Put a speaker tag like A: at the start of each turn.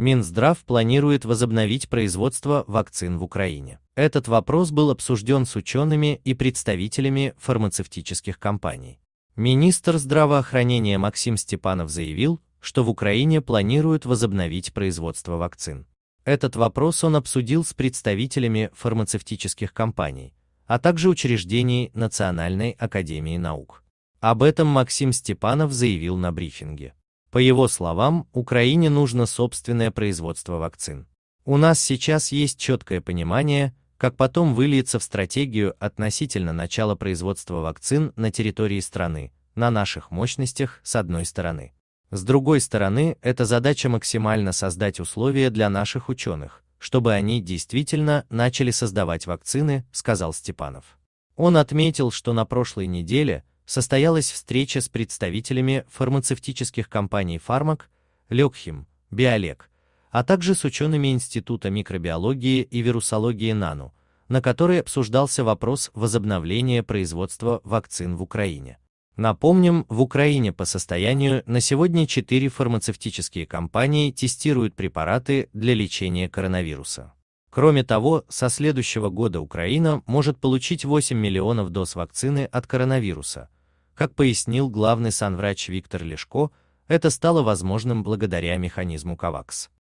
A: Минздрав планирует возобновить производство вакцин в Украине. Этот вопрос был обсужден с учеными и представителями фармацевтических компаний. Министр здравоохранения Максим Степанов заявил, что в Украине планируют возобновить производство вакцин. Этот вопрос он обсудил с представителями фармацевтических компаний, а также учреждений Национальной академии наук. Об этом Максим Степанов заявил на брифинге. По его словам, Украине нужно собственное производство вакцин. У нас сейчас есть четкое понимание, как потом выльется в стратегию относительно начала производства вакцин на территории страны, на наших мощностях, с одной стороны. С другой стороны, это задача максимально создать условия для наших ученых, чтобы они действительно начали создавать вакцины, сказал Степанов. Он отметил, что на прошлой неделе состоялась встреча с представителями фармацевтических компаний «Фармак», «Лекхим», «Биолек», а также с учеными Института микробиологии и вирусологии НАНУ, на которой обсуждался вопрос возобновления производства вакцин в Украине. Напомним, в Украине по состоянию на сегодня четыре фармацевтические компании тестируют препараты для лечения коронавируса. Кроме того, со следующего года Украина может получить 8 миллионов доз вакцины от коронавируса – как пояснил главный санврач Виктор Лешко, это стало возможным благодаря механизму КАВАКС.